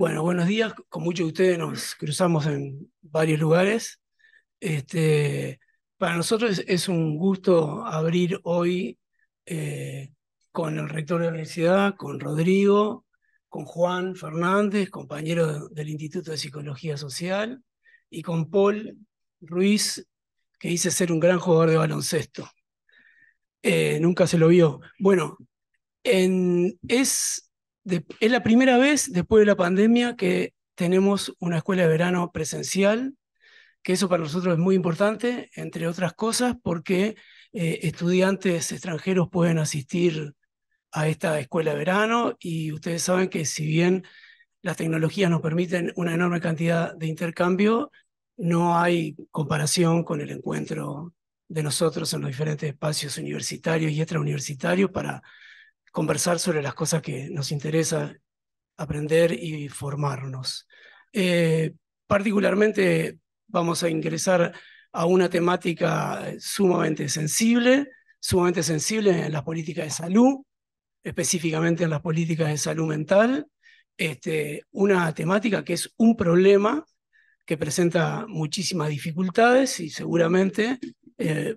Bueno, buenos días. Con muchos de ustedes nos cruzamos en varios lugares. Este, para nosotros es un gusto abrir hoy eh, con el rector de la universidad, con Rodrigo, con Juan Fernández, compañero del Instituto de Psicología Social, y con Paul Ruiz, que dice ser un gran jugador de baloncesto. Eh, nunca se lo vio. Bueno, es es la primera vez después de la pandemia que tenemos una escuela de verano presencial, que eso para nosotros es muy importante, entre otras cosas, porque eh, estudiantes extranjeros pueden asistir a esta escuela de verano y ustedes saben que si bien las tecnologías nos permiten una enorme cantidad de intercambio, no hay comparación con el encuentro de nosotros en los diferentes espacios universitarios y extrauniversitarios para conversar sobre las cosas que nos interesa aprender y formarnos. Eh, particularmente vamos a ingresar a una temática eh, sumamente sensible, sumamente sensible en las políticas de salud, específicamente en las políticas de salud mental, este, una temática que es un problema que presenta muchísimas dificultades y seguramente eh,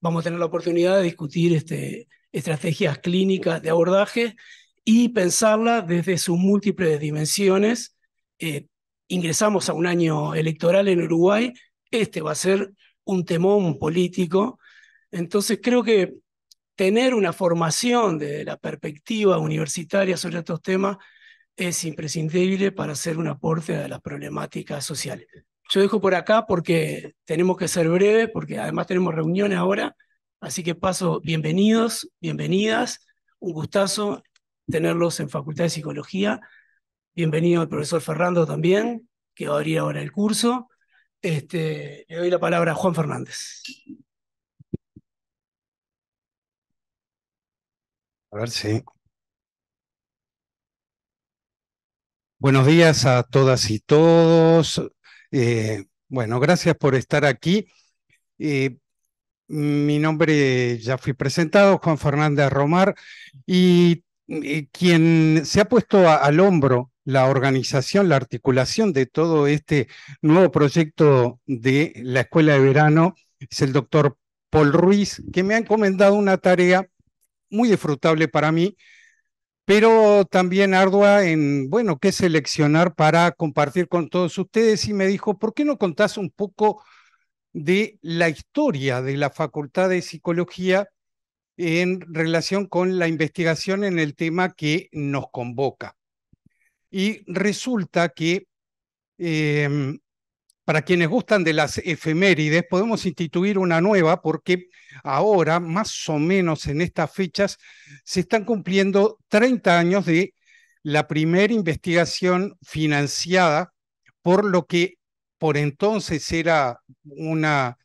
vamos a tener la oportunidad de discutir este, estrategias clínicas de abordaje y pensarla desde sus múltiples dimensiones. Eh, ingresamos a un año electoral en Uruguay, este va a ser un temón político, entonces creo que tener una formación de la perspectiva universitaria sobre estos temas es imprescindible para hacer un aporte a las problemáticas sociales. Yo dejo por acá porque tenemos que ser breves, porque además tenemos reuniones ahora. Así que paso, bienvenidos, bienvenidas, un gustazo tenerlos en Facultad de Psicología. Bienvenido al profesor Ferrando también, que va a abrir ahora el curso. Este, le doy la palabra a Juan Fernández. A ver si. Buenos días a todas y todos. Eh, bueno, gracias por estar aquí. Eh, mi nombre ya fui presentado, Juan Fernández Romar, y, quien se ha puesto al hombro la organización, la articulación de todo este nuevo proyecto de la Escuela de Verano es el doctor Paul Ruiz, que me ha encomendado una tarea muy disfrutable para mí, pero también ardua en, bueno, qué seleccionar para compartir con todos ustedes y me dijo, ¿por qué no contás un poco de la historia de la Facultad de Psicología en relación con la investigación en el tema que nos convoca. Y resulta que, em, para quienes gustan de las efemérides, podemos instituir una nueva porque ahora, más o menos en estas fechas, se están cumpliendo 30 años de la primera investigación financiada por lo que por entonces era una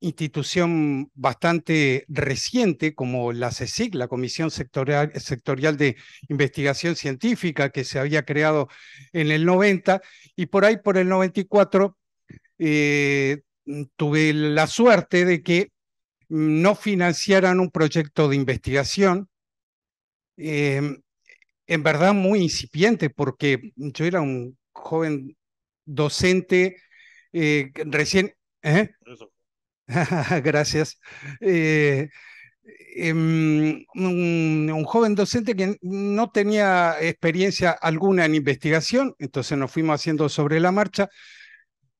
institución bastante reciente como la CECIC, la Comisión Sectorial, Sectorial, de Investigación Científica, que se había creado en el 90, y por ahí, por el 94, eh, tuve la suerte de que no financiaran un proyecto de investigación, eh, en verdad muy incipiente, porque yo era un joven docente eh, recién. ¿eh? Gracias. Eh, em, un, joven docente que no tenía experiencia alguna en investigación, entonces nos fuimos haciendo sobre la marcha.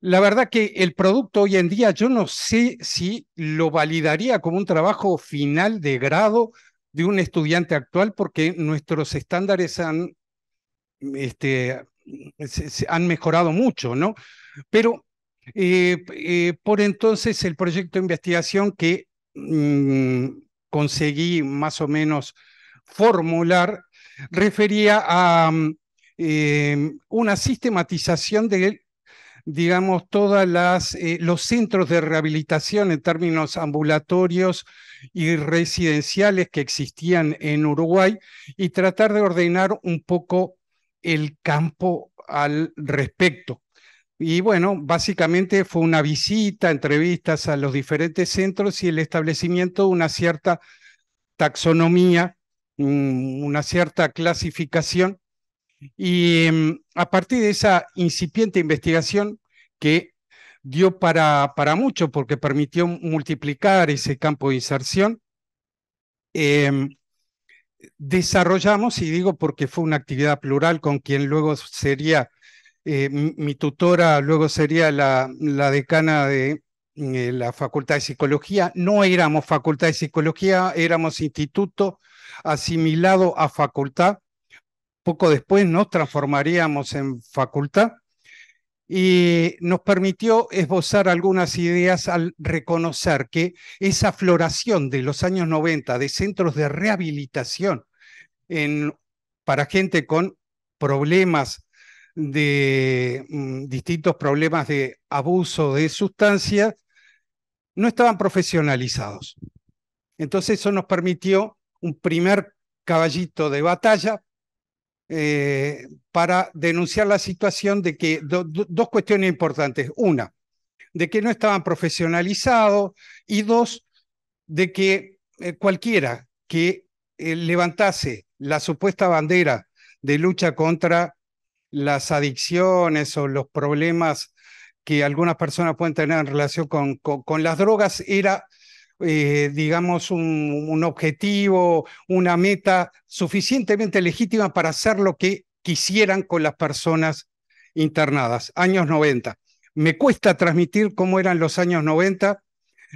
La verdad que el producto hoy en día yo no sé si lo validaría como un trabajo final de grado de un estudiante actual porque nuestros estándares han, este, han mejorado mucho, ¿no? Pero eh, eh, por entonces el proyecto de investigación que mm, conseguí más o menos formular refería a mm, eh, una sistematización de, digamos, todos los centros de rehabilitación en términos ambulatorios y residenciales que existían en Uruguay y tratar de ordenar un poco el campo al respecto. Y bueno, básicamente fue una visita, entrevistas a los diferentes centros y el establecimiento de una cierta taxonomía, mm, una cierta clasificación. Y em, a partir de esa incipiente investigación que dio para, para mucho porque permitió multiplicar ese campo de inserción, em, desarrollamos, y digo porque fue una actividad plural con quien luego sería eh, mi tutora luego sería la, decana de eh, la Facultad de Psicología. No éramos Facultad de Psicología, éramos instituto asimilado a facultad. Poco después nos transformaríamos en facultad y nos permitió esbozar algunas ideas al reconocer que esa floración de los años 90 de centros de rehabilitación en, para gente con problemas de mm, distintos problemas de abuso de sustancias, no estaban profesionalizados. Entonces eso nos permitió un primer caballito de batalla eh, para denunciar la situación de que dos cuestiones importantes. Una, de que no estaban profesionalizados y dos, de que eh, cualquiera que eh, levantase la supuesta bandera de lucha contra las adicciones o los problemas que algunas personas pueden tener en relación con, con, las drogas era, eh, digamos, un, objetivo, una meta suficientemente legítima para hacer lo que quisieran con las personas internadas. Años 90. Me cuesta transmitir cómo eran los años 90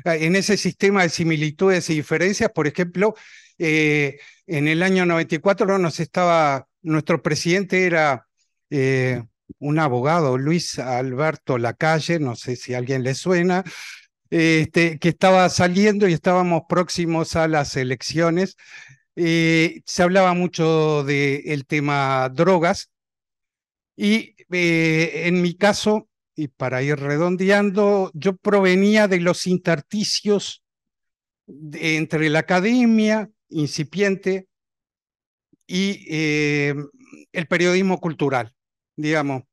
eh, en ese sistema de similitudes y diferencias. Por ejemplo, eh, en el año 94 nos estaba, nuestro presidente era eh, un abogado, Luis Alberto Lacalle, no sé si a alguien le suena, este, que estaba saliendo y estábamos próximos a las elecciones. Eh, se hablaba mucho del tema drogas y eh, en mi caso, y para ir redondeando, yo provenía de los intersticios entre la academia incipiente y el periodismo cultural digamos,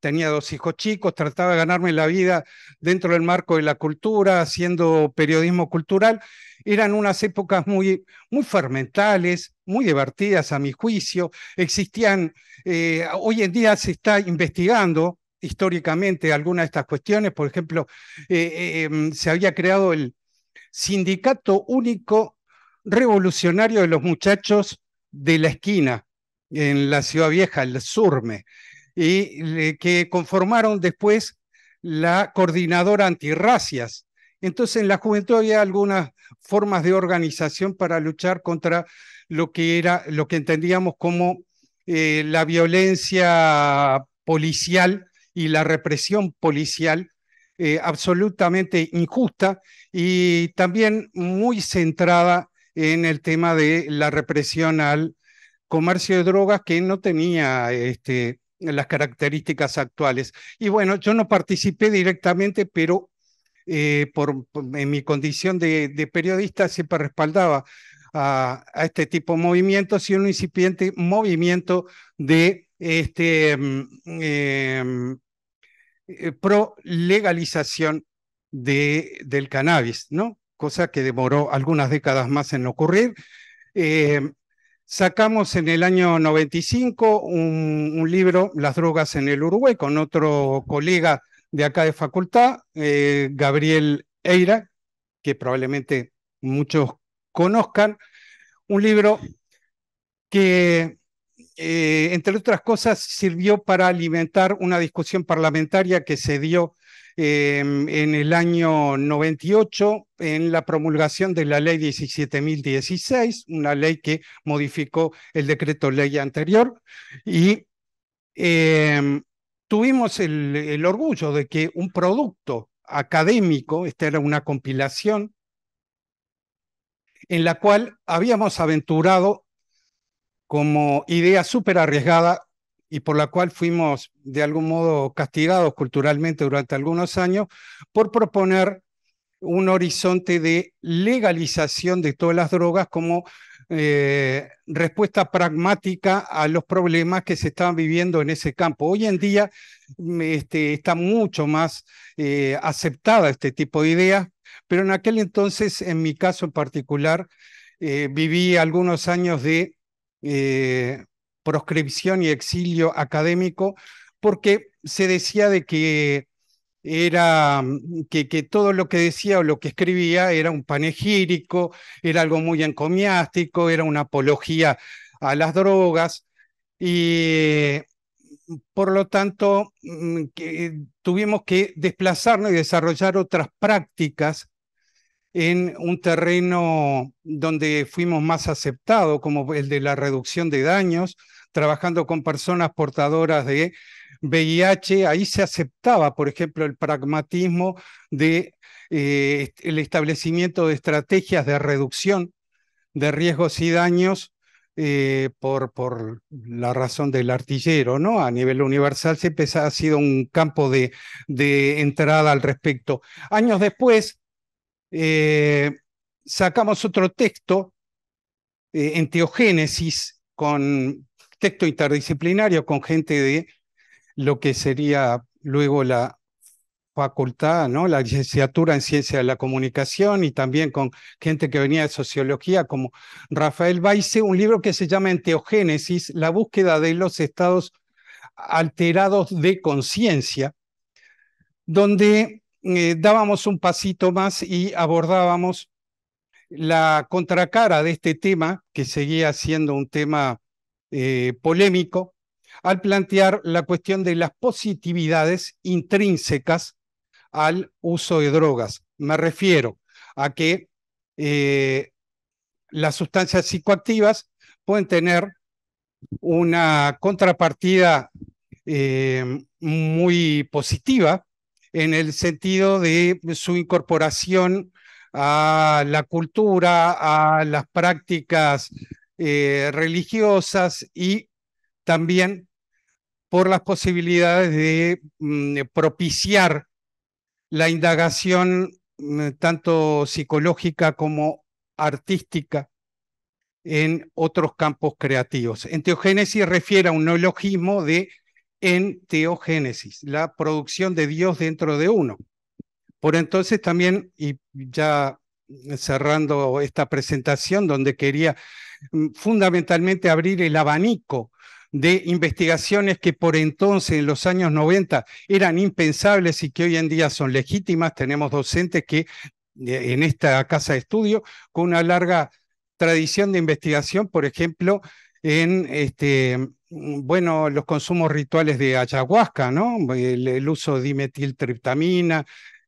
tenía dos hijos chicos, trataba de ganarme la vida dentro del marco de la cultura, haciendo periodismo cultural. Eran unas épocas muy, muy fermentales, muy divertidas a mi juicio. Existían, eh, hoy en día se está investigando históricamente algunas de estas cuestiones. Por ejemplo, eh, eh, em, se había creado el Sindicato Único Revolucionario de los Muchachos de la Esquina, en la Ciudad Vieja, el SURME, y que conformaron después la coordinadora antirracias. Entonces, en la juventud había algunas formas de organización para luchar contra lo que era lo que entendíamos como eh, la violencia policial y la represión policial eh, absolutamente injusta y también muy centrada en el tema de la represión al comercio de drogas que no tenía este, las características actuales. Y bueno, yo no participé directamente, pero eh, por, en mi condición de, periodista siempre respaldaba a, este tipo de movimientos y un incipiente movimiento de este, mm, em, eh, pro legalización de, del cannabis, ¿no? Cosa que demoró algunas décadas más en ocurrir. Eh, Sacamos en el año 95 un, libro, Las drogas en el Uruguay, con otro colega de acá de facultad, eh, Gabriel Eira, que probablemente muchos conozcan, un libro que, eh, entre otras cosas, sirvió para alimentar una discusión parlamentaria que se dio Em, en el año 98 en la promulgación de la ley 17.016, una ley que modificó el decreto ley anterior, y em, tuvimos el, el orgullo de que un producto académico, esta era una compilación, en la cual habíamos aventurado como idea súper arriesgada y por la cual fuimos de algún modo castigados culturalmente durante algunos años por proponer un horizonte de legalización de todas las drogas como eh, respuesta pragmática a los problemas que se estaban viviendo en ese campo. Hoy en día mm, este, está mucho más eh, aceptada este tipo de ideas, pero en aquel entonces, en mi caso en particular, eh, viví algunos años de proscripción y exilio académico, porque se decía de que era que, todo lo que decía o lo que escribía era un panegírico, era algo muy encomiástico, era una apología a las drogas y por lo tanto mm, tuvimos que desplazarnos y desarrollar otras prácticas en un terreno donde fuimos más aceptados, como el de la reducción de daños, trabajando con personas portadoras de VIH, ahí se aceptaba, por ejemplo, el pragmatismo de eh, establecimiento de estrategias de reducción de riesgos y daños eh, por, por, la razón del artillero, ¿no? A nivel universal siempre ha sido un campo de entrada al respecto. Años después, eh, sacamos otro texto Enteogénesis, eh, en Teogénesis, con texto interdisciplinario, con gente de lo que sería luego la facultad, ¿no? la licenciatura en ciencia de la comunicación y también con gente que venía de sociología como Rafael Baise, un libro que se llama Enteogénesis, la búsqueda de los estados alterados de conciencia, donde eh, dábamos un pasito más y abordábamos la contracara de este tema, que seguía siendo un tema eh, polémico, al plantear la cuestión de las positividades intrínsecas al uso de drogas. Me refiero a que eh, las sustancias psicoactivas pueden tener una contrapartida muy positiva en el sentido de su incorporación a la cultura, a las prácticas eh, religiosas y también por las posibilidades de mm, propiciar la indagación mm, tanto psicológica como artística en otros campos creativos. En teogénesis refiere a un neologismo de en teogénesis, la producción de Dios dentro de uno. Por entonces también, y ya cerrando esta presentación donde quería mm, fundamentalmente abrir el abanico de investigaciones que por entonces, en los años 90, eran impensables y que hoy en día son legítimas. Tenemos docentes que eh, en esta casa de estudio con una larga tradición de investigación, por ejemplo, en este, bueno, los consumos rituales de ayahuasca, ¿no? El, uso de dimetiltriptamina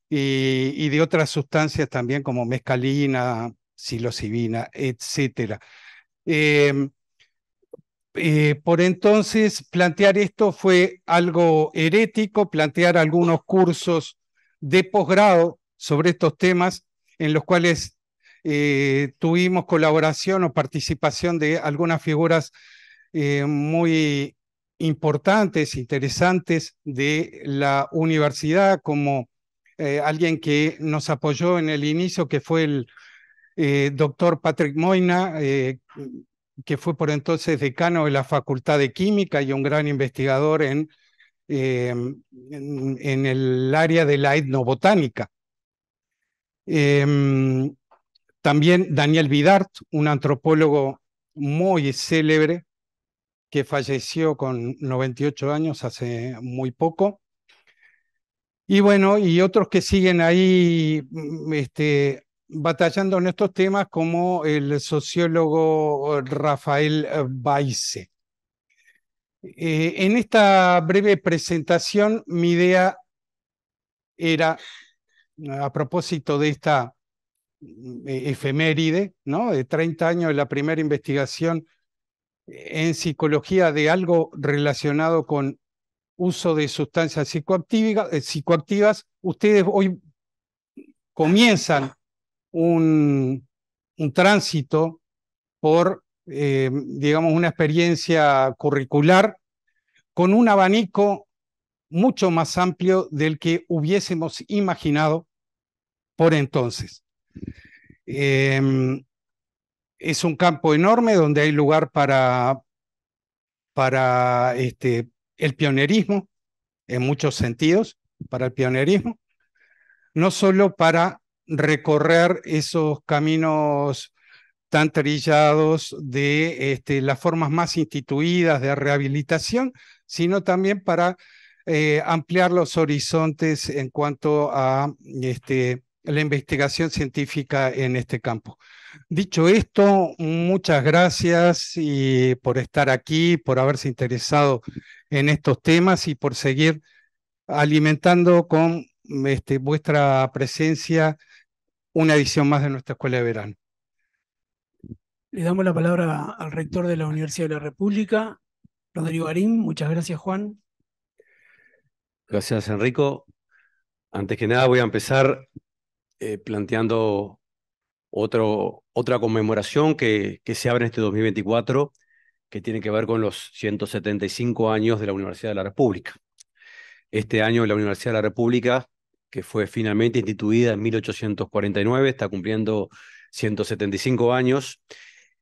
y, de otras sustancias también como mescalina, psilocibina, etc. Em, eh, por entonces, plantear esto fue algo herético, plantear algunos cursos de posgrado sobre estos temas en los cuales eh, tuvimos colaboración o participación de algunas figuras eh, muy importantes, interesantes de la universidad, como eh, alguien que nos apoyó en el inicio, que fue el doctor Patrick Moina, que fue por entonces decano de la Facultad de Química y un gran investigador en, el área de la etnobotánica. Em, también Daniel Vidart, un antropólogo muy célebre que falleció con 98 años hace muy poco. Y bueno, y otros que siguen ahí mm, este, batallando en estos temas, como el sociólogo Rafael Baise. Eh, en esta breve presentación, mi idea era, a propósito de esta e-, efeméride, ¿no? De 30 años de la primera investigación en psicología de algo relacionado con uso de sustancias eh, psicoactivas, ustedes hoy comienzan un, un tránsito por, eh, digamos, una experiencia curricular con un abanico mucho más amplio del que hubiésemos imaginado por entonces. Em, es un campo enorme donde hay lugar para, para este, el pionerismo, en muchos sentidos, para el pionerismo, no solo para recorrer esos caminos tan trillados de este, las formas más instituidas de rehabilitación, sino también para eh, ampliar los horizontes en cuanto a este, la investigación científica en este campo. Dicho esto, muchas gracias y por estar aquí, por haberse interesado en estos temas y por seguir alimentando con este, vuestra presencia una edición más de nuestra Escuela de Verano. Le damos la palabra al rector de la Universidad de la República, Rodrigo Garín. Muchas gracias, Juan. Gracias, Enrico. Antes que nada, voy a empezar eh, planteando otro, otra conmemoración que, se abre en este 2024, que tiene que ver con los 175 años de la Universidad de la República. Este año la Universidad de la República, que fue finalmente instituida en 1849, está cumpliendo 175 años.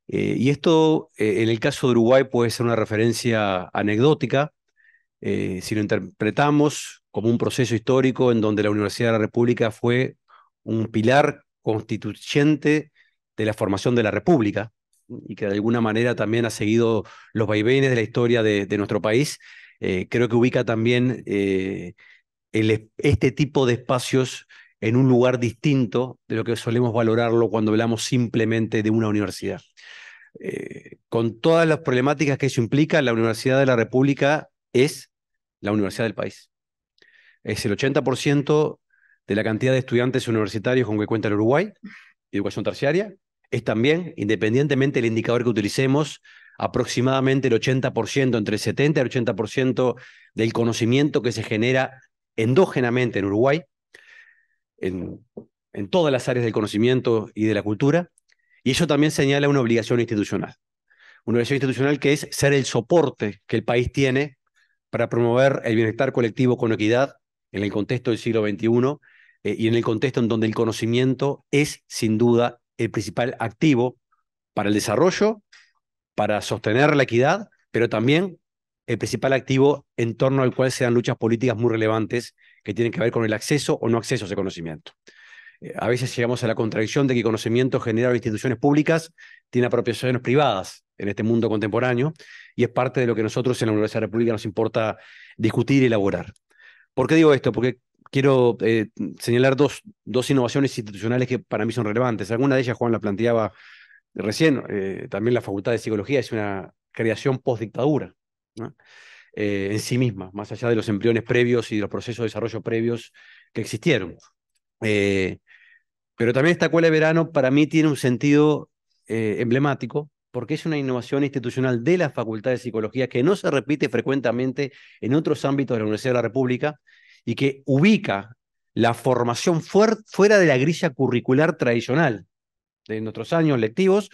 Eh, y esto, eh, en el caso de Uruguay, puede ser una referencia anecdótica, si lo interpretamos como un proceso histórico en donde la Universidad de la República fue un pilar constituyente de la formación de la República y que de alguna manera también ha seguido los vaivenes de la historia de, nuestro país, eh, creo que ubica también eh, este tipo de espacios en un lugar distinto de lo que solemos valorarlo cuando hablamos simplemente de una universidad. Eh, con todas las problemáticas que eso implica, la Universidad de la República es la universidad del país. Es el 80% de la cantidad de estudiantes universitarios con que cuenta el Uruguay, educación terciaria, es también, independientemente del indicador que utilicemos, aproximadamente el 80%, entre el 70 y el 80% del conocimiento que se genera endógenamente en Uruguay, en, todas las áreas del conocimiento y de la cultura, y eso también señala una obligación institucional. Una obligación institucional que es ser el soporte que el país tiene para promover el bienestar colectivo con equidad en el contexto del siglo XXI eh, y en el contexto en donde el conocimiento es sin duda el principal activo para el desarrollo, para sostener la equidad, pero también el principal activo en torno al cual se dan luchas políticas muy relevantes que tienen que ver con el acceso o no acceso a ese conocimiento. Eh, a veces llegamos a la contradicción de que conocimiento generado en instituciones públicas tiene apropiaciones privadas en este mundo contemporáneo y es parte de lo que nosotros en la Universidad de la República nos importa discutir y elaborar. ¿Por qué digo esto? Porque quiero eh, señalar dos, innovaciones institucionales que para mí son relevantes. Alguna de ellas, Juan la planteaba recién, eh, también la Facultad de Psicología es una creación post-dictadura. Eh, en sí misma, más allá de los embriones previos y de los procesos de desarrollo previos que existieron. pero también esta escuela de verano para mí tiene un sentido emblemático porque es una innovación institucional de la Facultad de Psicología que no se repite frecuentemente en otros ámbitos de la Universidad de la República y que ubica la formación fuera de la grilla curricular tradicional de nuestros años lectivos,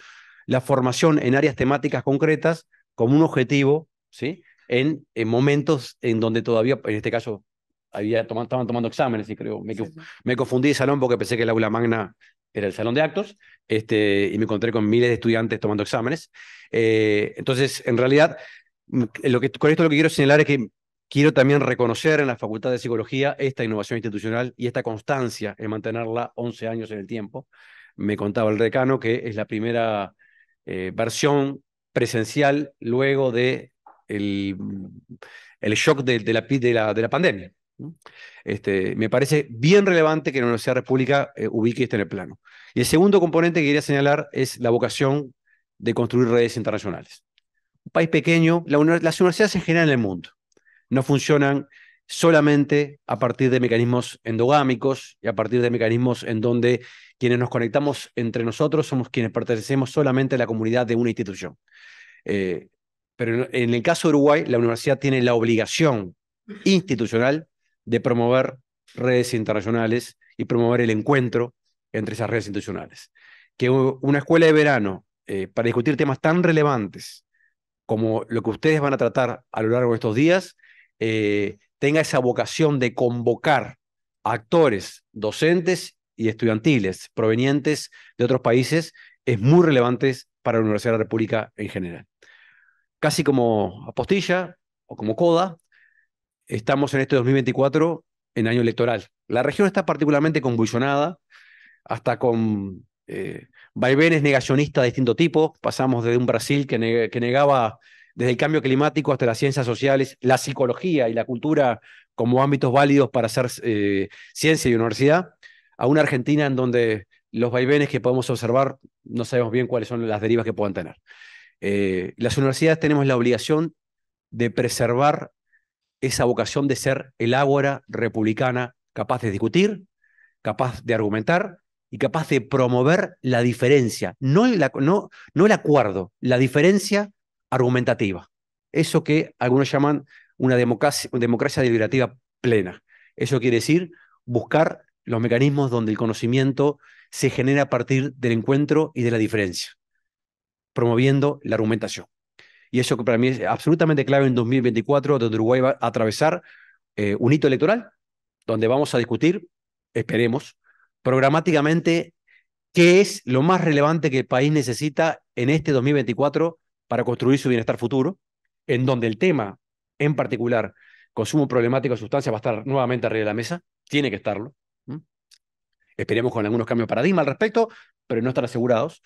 la formación en áreas temáticas concretas como un objetivo, ¿sí? En, en momentos en donde todavía, en este caso, había estaban tomando exámenes y creo, me, me confundí de salón porque pensé que el aula magna era el salón de actos, este, y me encontré con miles de estudiantes tomando exámenes. Eh, entonces, en realidad, lo con esto lo que quiero señalar es que Quiero también reconocer en la Facultad de Psicología esta innovación institucional y esta constancia en mantenerla 11 años en el tiempo. Me contaba el Recano que es la primera eh, versión presencial luego del shock de, la, de, pandemia. Este, me parece bien relevante que la Universidad República eh, ubique este en el plano. Y el segundo componente que quería señalar es la vocación de construir redes internacionales. Un país pequeño, las universidades en general en el mundo, no funcionan solamente a partir de mecanismos endogámicos y a partir de mecanismos en donde quienes nos conectamos entre nosotros somos quienes pertenecemos solamente a la comunidad de una institución. Eh, pero en el caso de Uruguay, la universidad tiene la obligación institucional de promover redes internacionales y promover el encuentro entre esas redes institucionales. Que una escuela de verano, eh, para discutir temas tan relevantes como lo que ustedes van a tratar a lo largo de estos días, eh, tenga esa vocación de convocar actores, docentes y estudiantiles provenientes de otros países es muy relevante para la Universidad de la República en general. Casi como apostilla o como coda, estamos en este 2024 en año electoral. La región está particularmente convulsionada, hasta con eh, vaivenes negacionistas de distinto tipo. Pasamos de un Brasil que, que negaba desde el cambio climático hasta las ciencias sociales, la psicología y la cultura como ámbitos válidos para hacer eh, ciencia y universidad, a una Argentina en donde los vaivenes que podemos observar no sabemos bien cuáles son las derivas que puedan tener. Eh, las universidades tenemos la obligación de preservar esa vocación de ser el ágora republicana capaz de discutir, capaz de argumentar y capaz de promover la diferencia, no, no, no el acuerdo, la diferencia argumentativa. Eso que algunos llaman una democracia, deliberativa plena. Eso quiere decir buscar los mecanismos donde el conocimiento se genera a partir del encuentro y de la diferencia, promoviendo la argumentación. Y eso que para mí es absolutamente clave en 2024, donde Uruguay va a atravesar eh, un hito electoral, donde vamos a discutir, esperemos, programáticamente qué es lo más relevante que el país necesita en este 2024 para construir su bienestar futuro, en donde el tema en particular, consumo problemático de sustancias, va a estar nuevamente arriba de la mesa, tiene que estarlo. Esperemos con algunos cambios de paradigma al respecto, pero no están asegurados.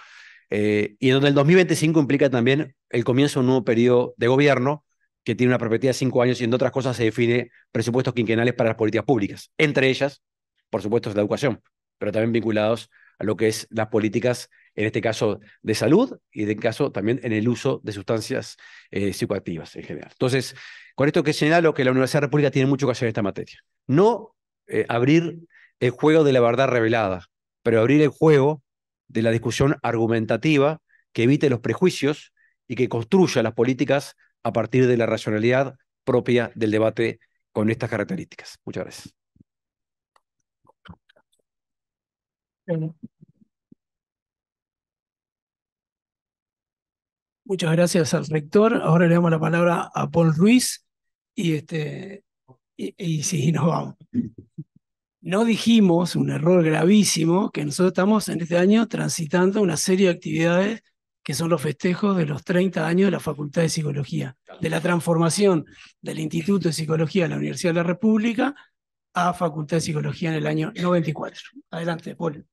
Eh, y en donde el 2025 implica también el comienzo de un nuevo periodo de gobierno que tiene una perspectiva de cinco años y entre otras cosas se define presupuestos quinquenales para las políticas públicas, entre ellas, por supuesto, la educación, pero también vinculados a lo que es las políticas, en este caso, de salud y en este caso también en el uso de sustancias eh, psicoactivas en general. Entonces, con esto que señalo que la Universidad de República tiene mucho que hacer en esta materia. No eh, abrir el juego de la verdad revelada, pero abrir el juego de la discusión argumentativa que evite los prejuicios y que construya las políticas a partir de la racionalidad propia del debate con estas características. Muchas gracias. muchas gracias al rector. Ahora le damos la palabra a Paul Ruiz y este y, nos vamos. No dijimos un error gravísimo que nosotros estamos en este año transitando una serie de actividades que son los festejos de los 30 años de la Facultad de Psicología, de la transformación del Instituto de Psicología de la Universidad de la República a Facultad de Psicología en el año 94. Adelante, Paul.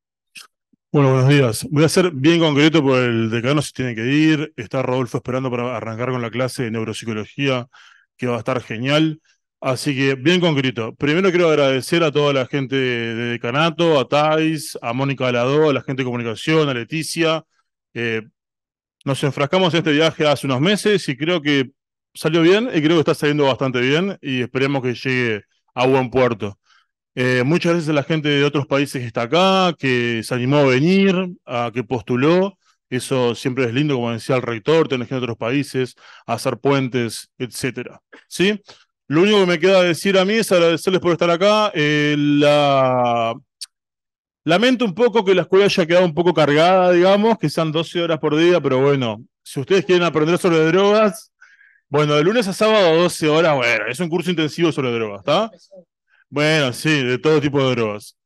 Bueno, buenos días. Voy a ser bien concreto por el decano se tiene que ir. Está Rodolfo esperando para arrancar con la clase de neuropsicología, que va a estar genial. Así que, bien concreto. Primero quiero agradecer a toda la gente de decanato, a Thais, a Mónica Aladó, a la gente de comunicación, a Leticia. Eh, nos enfrascamos en este viaje hace unos meses y creo que salió bien y creo que está saliendo bastante bien y esperemos que llegue a buen puerto. Eh, muchas veces la gente de otros países que está acá, que se animó a venir, a que postuló. Eso siempre es lindo, como decía el rector, tener gente de otros países, hacer puentes, etcétera. ¿Sí? Lo único que me queda decir a mí es agradecerles por estar acá. Eh, la... Lamento un poco que la escuela haya quedado un poco cargada, digamos, que sean 12 horas por día, pero bueno, si ustedes quieren aprender sobre drogas, bueno, de lunes a sábado 12 horas, bueno, es un curso intensivo sobre drogas, ¿está? Bueno, sí, de todo tipo de drogas.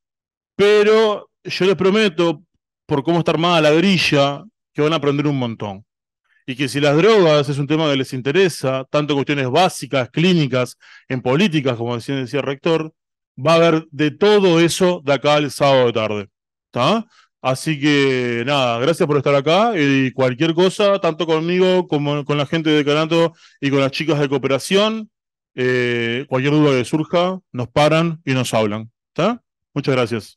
Pero yo les prometo, por cómo está armada la grilla, que van a aprender un montón. Y que si las drogas es un tema que les interesa, tanto cuestiones básicas, clínicas, en políticas, como decía, el rector, va a haber de todo eso de acá al sábado de tarde. Así que nada, gracias por estar acá y cualquier cosa, tanto conmigo como con la gente de Canato y con las chicas de cooperación, eh, cualquier duda que surja, nos paran y nos hablan. Muchas gracias.